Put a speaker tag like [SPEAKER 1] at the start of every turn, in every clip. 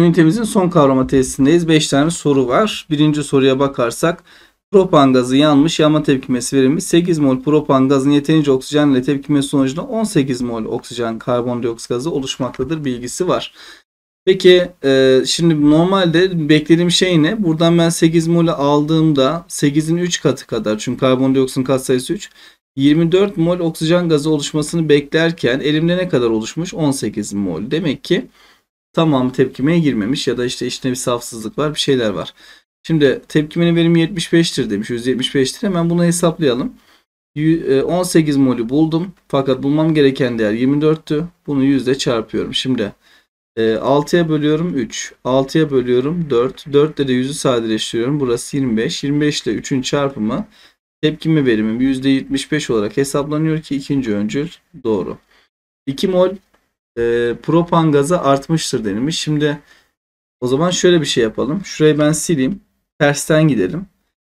[SPEAKER 1] Ünitemizin son kavrama testindeyiz. 5 tane soru var. Birinci soruya bakarsak propan gazı yanmış yanma tepkimesi verilmiş. 8 mol propan gazın yeterince oksijen ile tepkimesi sonucunda 18 mol oksijen karbondioksit gazı oluşmaktadır bilgisi var. Peki e, şimdi normalde beklediğim şey ne? Buradan ben 8 mol aldığımda 8'in 3 katı kadar çünkü karbondioksitin katsayısı 3. 24 mol oksijen gazı oluşmasını beklerken elimde ne kadar oluşmuş? 18 mol. Demek ki tamamı tepkimeye girmemiş ya da işte içinde bir safsızlık var bir şeyler var. Şimdi tepkimenin verimi 75'tir demiş. 175'tir. Hemen bunu hesaplayalım. 18 e, molü buldum. Fakat bulmam gereken değer 24'tü. Bunu yüzde çarpıyorum. Şimdi 6'ya e, bölüyorum 3. 6'ya bölüyorum 4. 4'te de yüzü sadeleştiriyorum. Burası 25. 25 ile 3'ün çarpımı tepkime verimim %75 olarak hesaplanıyor ki ikinci öncül doğru. 2 mol e, propan gazı artmıştır denilmiş. Şimdi o zaman şöyle bir şey yapalım. Şurayı ben sileyim. Tersten gidelim.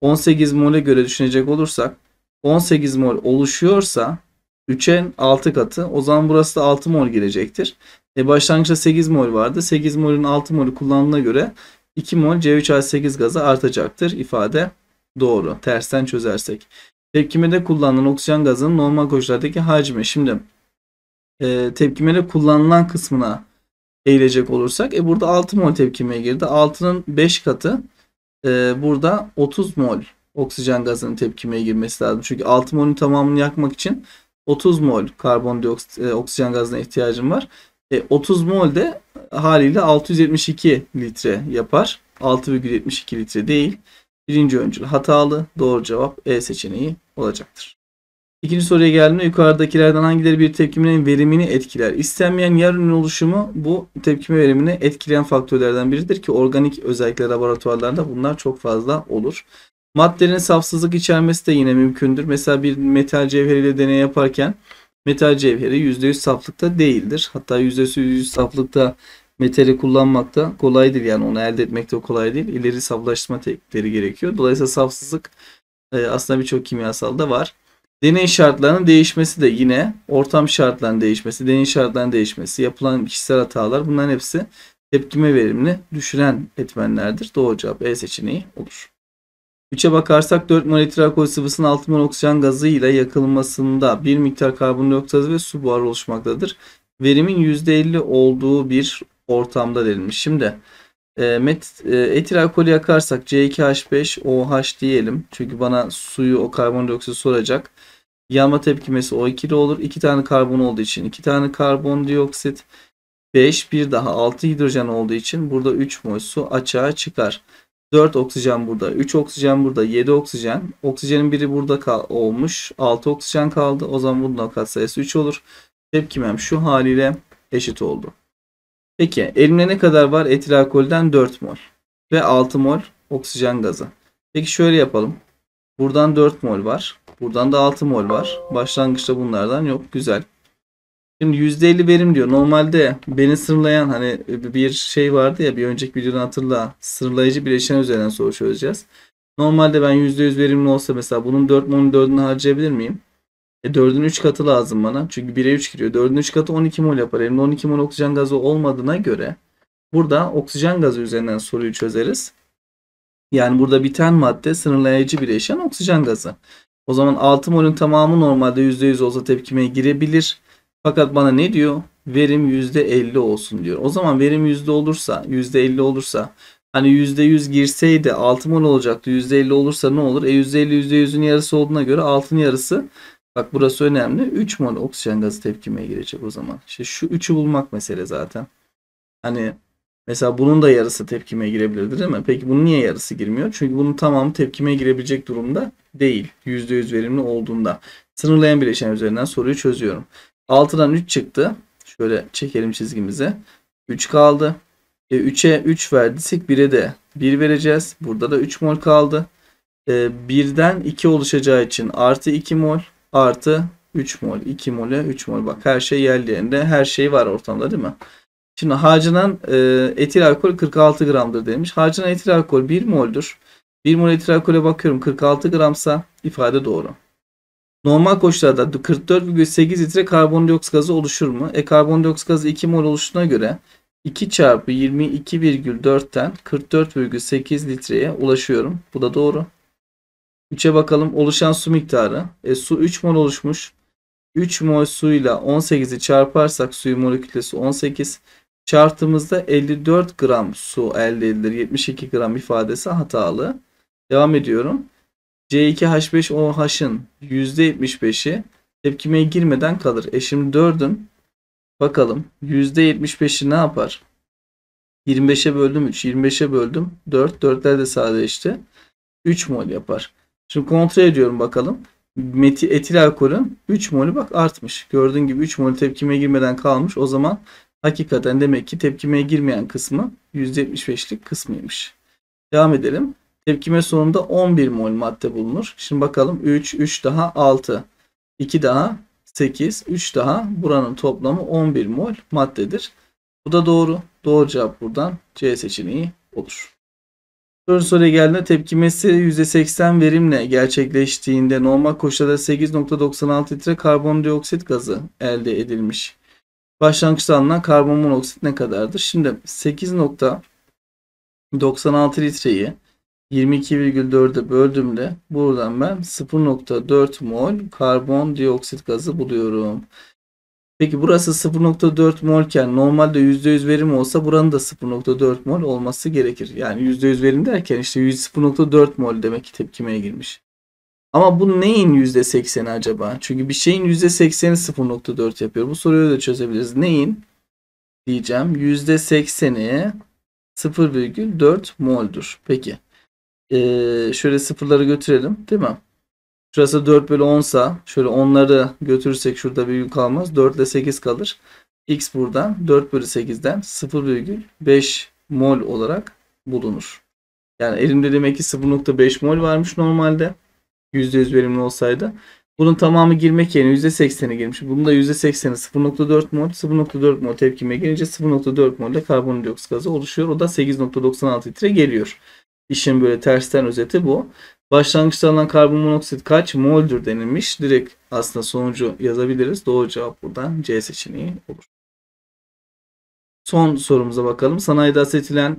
[SPEAKER 1] 18 mole göre düşünecek olursak 18 mol oluşuyorsa 3'e 6 katı. O zaman burası da 6 mol gelecektir. E başlangıçta 8 mol vardı. 8 molün 6 molü kullandığına göre 2 mol C3H8 gazı artacaktır. ifade doğru. Tersten çözersek. Tepkimede kullanılan oksijen gazının normal koşullardaki hacmi. Şimdi e, tepkimede kullanılan kısmına eğilecek olursak e, burada 6 mol tepkimeye girdi. 6'nın 5 katı e, burada 30 mol oksijen gazının tepkimeye girmesi lazım. Çünkü 6 molün tamamını yakmak için 30 mol karbondioksit e, oksijen gazına ihtiyacım var. E, 30 mol de haliyle 672 litre yapar. 6,72 litre değil. Birinci öncül hatalı. Doğru cevap E seçeneği olacaktır. İkinci soruya geldiğinde yukarıdakilerden hangileri bir tepkimenin verimini etkiler? İstenmeyen yer ürünü oluşumu bu tepkime verimini etkileyen faktörlerden biridir ki organik özellikle laboratuvarlarda bunlar çok fazla olur. Maddelerin safsızlık içermesi de yine mümkündür. Mesela bir metal cevheriyle deney yaparken metal cevheri %100 saflıkta değildir. Hatta %100 saflıkta metali kullanmak da kolaydır. Yani onu elde etmek de kolay değil. İleri saflaştırma teknikleri gerekiyor. Dolayısıyla safsızlık e, aslında birçok kimyasalda var. Deney şartlarının değişmesi de yine ortam şartlarının değişmesi, deney şartlarının değişmesi, yapılan kişisel hatalar bunların hepsi tepkime verimini düşüren etmenlerdir. Doğru cevap E seçeneği olur. 3'e bakarsak 4 molekül etil alkol sıvısının 6 mol oksijen gazı ile yakılmasında bir miktar karbondioksit ve su buharı oluşmaktadır. Verimin %50 olduğu bir ortamda denilmiş. Şimdi e, met, e, etil alkolü yakarsak C2H5OH diyelim. Çünkü bana suyu o karbondioksit soracak. Yanma tepkimesi O2'li olur. 2 tane karbon olduğu için iki tane karbondioksit 5 bir daha 6 hidrojen olduğu için burada 3 mol su açığa çıkar. 4 oksijen burada, 3 oksijen burada, 7 oksijen. Oksijenin biri burada kal olmuş. 6 oksijen kaldı. O zaman bunun katsayısı 3 olur. Tepkimem şu haliyle eşit oldu. Peki elimde ne kadar var? Etil alkolden 4 mol ve 6 mol oksijen gazı. Peki şöyle yapalım. Buradan 4 mol var. Buradan da 6 mol var. Başlangıçta bunlardan yok. Güzel. Şimdi %50 verim diyor. Normalde beni sınırlayan hani bir şey vardı ya bir önceki videodan hatırla. Sınırlayıcı bileşen üzerinden soru çözeceğiz. Normalde ben %100 verimli olsa mesela bunun 4 molun 4'ünü harcayabilir miyim? E 4'ün 3 katı lazım bana. Çünkü 1'e 3 giriyor. 4'ün 3 katı 12 mol yapar. Elimde 12 mol oksijen gazı olmadığına göre burada oksijen gazı üzerinden soruyu çözeriz. Yani burada biten madde sınırlayıcı bileşen oksijen gazı. O zaman 6 molün tamamı normalde %100 olsa tepkimeye girebilir. Fakat bana ne diyor? Verim %50 olsun diyor. O zaman verim %50 olursa, %50 olursa hani %100 girseydi 6 mol olacaktı. %50 olursa ne olur? E %50 %100'ün yarısı olduğuna göre 6'nın yarısı Bak burası önemli. 3 mol oksijen gazı tepkimeye girecek o zaman. İşte şu 3'ü bulmak mesele zaten. Hani mesela bunun da yarısı tepkimeye girebilirdi değil mi? Peki bunun niye yarısı girmiyor? Çünkü bunun tamamı tepkimeye girebilecek durumda değil. %100 verimli olduğunda. Sınırlayan bileşen üzerinden soruyu çözüyorum. 6'dan 3 çıktı. Şöyle çekelim çizgimize. 3 kaldı. E 3'e 3 verdiysek 1'e de 1 vereceğiz. Burada da 3 mol kaldı. E 1'den 2 oluşacağı için artı 2 mol artı 3 mol 2 mole 3 mol bak her şey yerlerinde her şey var ortamda değil mi? Şimdi harcanan e, etil alkol 46 gramdır demiş. Harcanan etil alkol 1 moldür. 1 mol etil alkole bakıyorum 46 gramsa ifade doğru. Normal koşullarda 44,8 litre karbondioksit gazı oluşur mu? E karbondioksit gazı 2 mol oluştuğuna göre 2 çarpı 22,4'ten 44,8 litreye ulaşıyorum. Bu da doğru. 3'e bakalım. Oluşan su miktarı. E, su 3 mol oluşmuş. 3 mol suyla 18'i çarparsak suyun molekül kütlesi 18. Çarptığımızda 54 gram su elde edilir. 72 gram ifadesi hatalı. Devam ediyorum. C2H5OH'ın %75'i tepkimeye girmeden kalır. E şimdi 4'üm. Bakalım %75'i ne yapar? 25'e böldüm 3. 25'e böldüm 4. 4'ler de sadeleşti. 3 mol yapar. Şimdi kontrol ediyorum bakalım. Metil, etil alkolün 3 molü bak artmış. Gördüğün gibi 3 molü tepkime girmeden kalmış. O zaman hakikaten demek ki tepkimeye girmeyen kısmı %75'lik kısmıymış. Devam edelim. Tepkime sonunda 11 mol madde bulunur. Şimdi bakalım 3, 3 daha 6, 2 daha 8, 3 daha buranın toplamı 11 mol maddedir. Bu da doğru. Doğru cevap buradan C seçeneği olur. Soru soruya geldiğinde tepkimesi %80 verimle gerçekleştiğinde normal koşullarda 8.96 litre karbondioksit gazı elde edilmiş. Başlangıçta alınan karbon monoksit ne kadardır? Şimdi 8.96 litreyi 22,4'e böldüğümde buradan ben 0.4 mol karbondioksit gazı buluyorum. Peki burası 0.4 molken normalde %100 verim olsa buranın da 0.4 mol olması gerekir. Yani %100 verim derken işte 0.4 mol demek ki tepkimeye girmiş. Ama bu neyin %80'i acaba? Çünkü bir şeyin %80'i 0.4 yapıyor. Bu soruyu da çözebiliriz. Neyin? Diyeceğim %80'i 0.4 moldur. Peki. Ee, şöyle sıfırları götürelim değil mi? Şurası 4 bölü 10 sa şöyle onları götürürsek şurada virgül kalmaz. 4 ile 8 kalır. X buradan 4 bölü 8'den 0,5 mol olarak bulunur. Yani elimde demek ki 0.5 mol varmış normalde. %100 verimli olsaydı. Bunun tamamı girmek yerine %80'i girmiş. Bunun da %80'i 0.4 mol. 0.4 mol tepkime gelince 0.4 mol ile karbondioksit gazı oluşuyor. O da 8.96 litre geliyor. İşin böyle tersten özeti bu. Başlangıçta alınan karbon monoksit kaç moldür denilmiş. Direkt aslında sonucu yazabiliriz. Doğru cevap buradan C seçeneği olur. Son sorumuza bakalım. Sanayide asetilen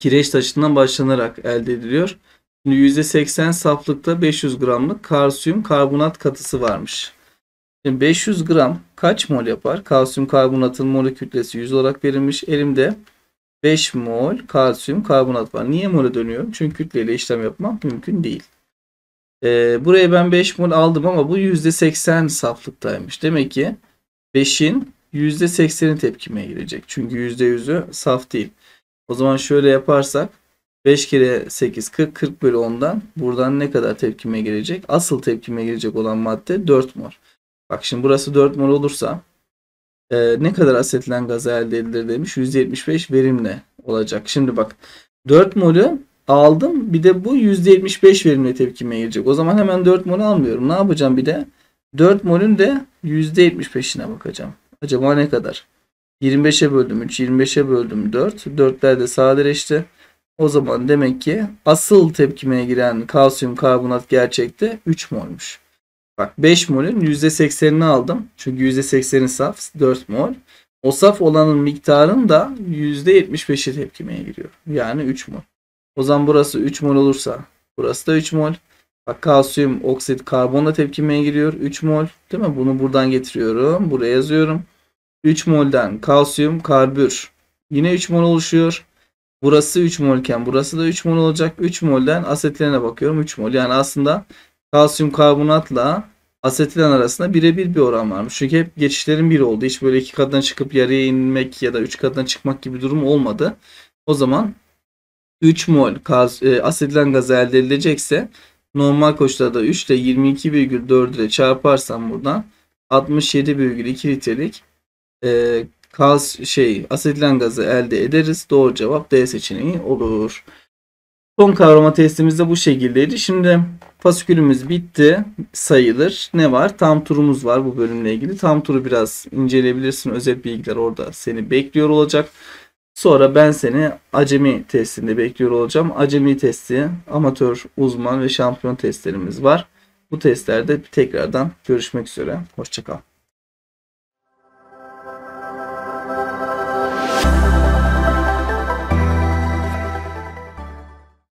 [SPEAKER 1] kireç taşından başlanarak elde ediliyor. Şimdi %80 saflıkta 500 gramlık kalsiyum karbonat katısı varmış. Şimdi 500 gram kaç mol yapar? Kalsiyum karbonatın molekül kütlesi 100 olarak verilmiş. Elimde 5 mol kalsiyum karbonat var. Niye mole dönüyorum? Çünkü kütleyle işlem yapmak mümkün değil. Ee, buraya ben 5 mol aldım ama bu %80 saflıktaymış. Demek ki 5'in %80'i tepkime girecek. Çünkü %100'ü saf değil. O zaman şöyle yaparsak 5 kere 8 40 40 bölü 10'dan buradan ne kadar tepkime girecek? Asıl tepkime girecek olan madde 4 mol. Bak şimdi burası 4 mol olursa e, ne kadar asetilen gaz elde edilir demiş. 175 verimle olacak. Şimdi bak 4 mol'ü aldım. Bir de bu %75 verimle tepkime girecek. O zaman hemen 4 mol almıyorum. Ne yapacağım bir de? 4 mol'ün de %75'ine bakacağım. Acaba ne kadar? 25'e böldüm 3, 25'e böldüm 4. 4'ler de sadeleşti. O zaman demek ki asıl tepkimeye giren kalsiyum karbonat gerçekte 3 molmuş. Bak 5 molün %80'ini aldım. Çünkü %80'i saf 4 mol. O saf olanın miktarın da %75'i tepkimeye giriyor. Yani 3 mol. O zaman burası 3 mol olursa burası da 3 mol. Bak kalsiyum oksit karbonla tepkimeye giriyor. 3 mol değil mi? Bunu buradan getiriyorum. Buraya yazıyorum. 3 molden kalsiyum karbür yine 3 mol oluşuyor. Burası 3 molken burası da 3 mol olacak. 3 molden asetlerine bakıyorum 3 mol. Yani aslında kalsiyum karbonatla asetilen arasında birebir bir oran varmış. Çünkü hep geçişlerin bir oldu. Hiç böyle iki katına çıkıp yarıya inmek ya da üç katına çıkmak gibi durum olmadı. O zaman 3 mol e, asetilen gaz elde edilecekse normal koşullarda 3 ile 22,4 ile çarparsam buradan 67,2 litrelik e, kaz şey asetilen gazı elde ederiz. Doğru cevap D seçeneği olur. Son kavrama testimiz de bu şekildeydi. Şimdi fasikülümüz bitti sayılır. Ne var? Tam turumuz var bu bölümle ilgili. Tam turu biraz inceleyebilirsin. Özet bilgiler orada seni bekliyor olacak. Sonra ben seni acemi testinde bekliyor olacağım. Acemi testi, amatör, uzman ve şampiyon testlerimiz var. Bu testlerde tekrardan görüşmek üzere. Hoşçakal.